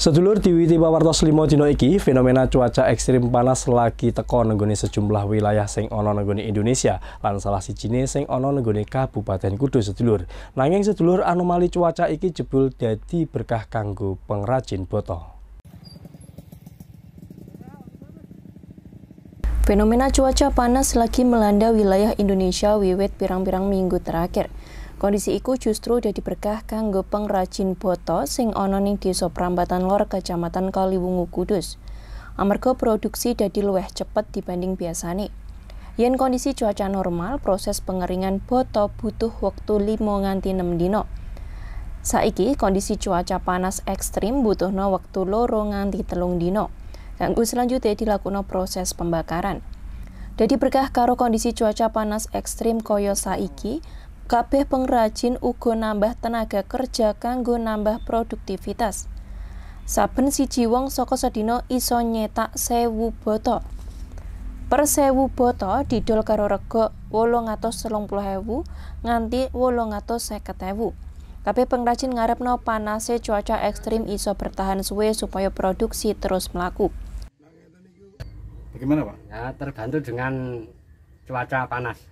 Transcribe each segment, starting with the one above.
Sedulur diwiwiti pawartos limo dino iki, fenomena cuaca ekstrim panas lagi teko nenggone sejumlah wilayah sing ono nenggone Indonesia lan salah si sijine sing ono nenggone Kabupaten Kudus sedulur. Nanging sedulur anomali cuaca iki jebul dadi berkah kanggo pengrajin botol. Fenomena cuaca panas lagi melanda wilayah Indonesia wiwit pirang-pirang minggu terakhir. Kondisi iku justru jadi berkah kanggo pengrajin boto sing ana ning Desa Prambatan Lor, Kecamatan Kaliwungu Kudus. Amarga produksi dadi luwih cepet dibanding biasane. Yen kondisi cuaca normal, proses pengeringan boto butuh waktu 5 nganti 6 dino. Saiki kondisi cuaca panas ekstrim butuh no waktu loro nganti telung dino. Kanggo selanjutnya dilakukan proses pembakaran. Jadi berkah karo kondisi cuaca panas ekstrim koyo saiki, Kabeh pengrajin uga nambah tenaga kerja kanggo nambah produktivitas. Saben siji wong saka sedina iso nyetak sewu botol. Per sewu botol didol karo rega 830.000 nganti 850.000. Kabeh pengrajin ngarepno panase cuaca ekstrim iso bertahan suwe supaya produksi terus melaku. Bagaimana Pak? Ya, tergantung dengan cuaca panas.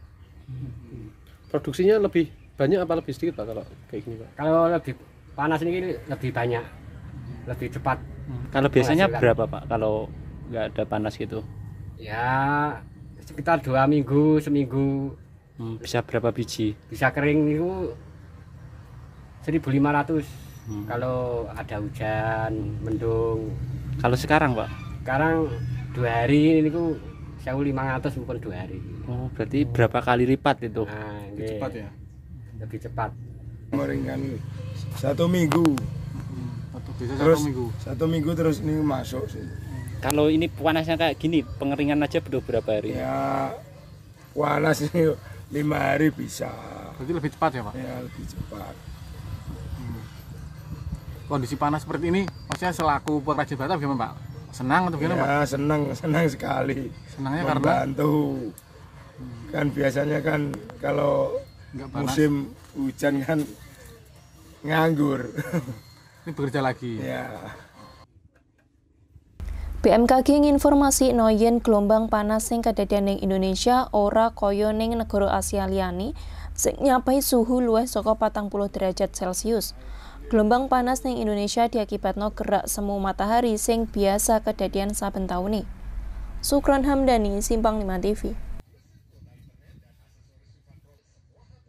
produksinya lebih banyak apa lebih sedikit pak kalau kayak gini pak kalau lebih panas ini lebih banyak lebih cepat hmm, kalau biasanya berapa pak kalau nggak ada panas gitu ya sekitar dua minggu seminggu hmm, bisa berapa biji bisa kering itu 1500 hmm. kalau ada hujan mendung kalau sekarang pak sekarang dua hari ini ku 1500 pun dua hari oh berarti oh. berapa kali lipat itu nah, lebih okay. cepat ya lebih cepat meringan satu minggu satu, bisa terus satu minggu satu minggu terus ini masuk sih kalau ini panasnya kayak gini pengeringan aja butuh berapa hari ya panas ini lima hari bisa berarti lebih cepat ya pak ya lebih cepat hmm. kondisi panas seperti ini maksudnya selaku perajin batu gimana pak senang atau gimana ya, pak? senang senang sekali senangnya membantu karena... kan biasanya kan kalau musim hujan kan nganggur ini bekerja lagi ya BMKG informasi noyen gelombang panas sing kedadian ning Indonesia ora kaya ning negara Asia liyane sing nyapai suhu luwih saka 40 derajat Celcius. Gelombang panas ning Indonesia diakibatno gerak semu matahari sing biasa kedadian saben taune. Sukron Hamdani Simpang 5 TV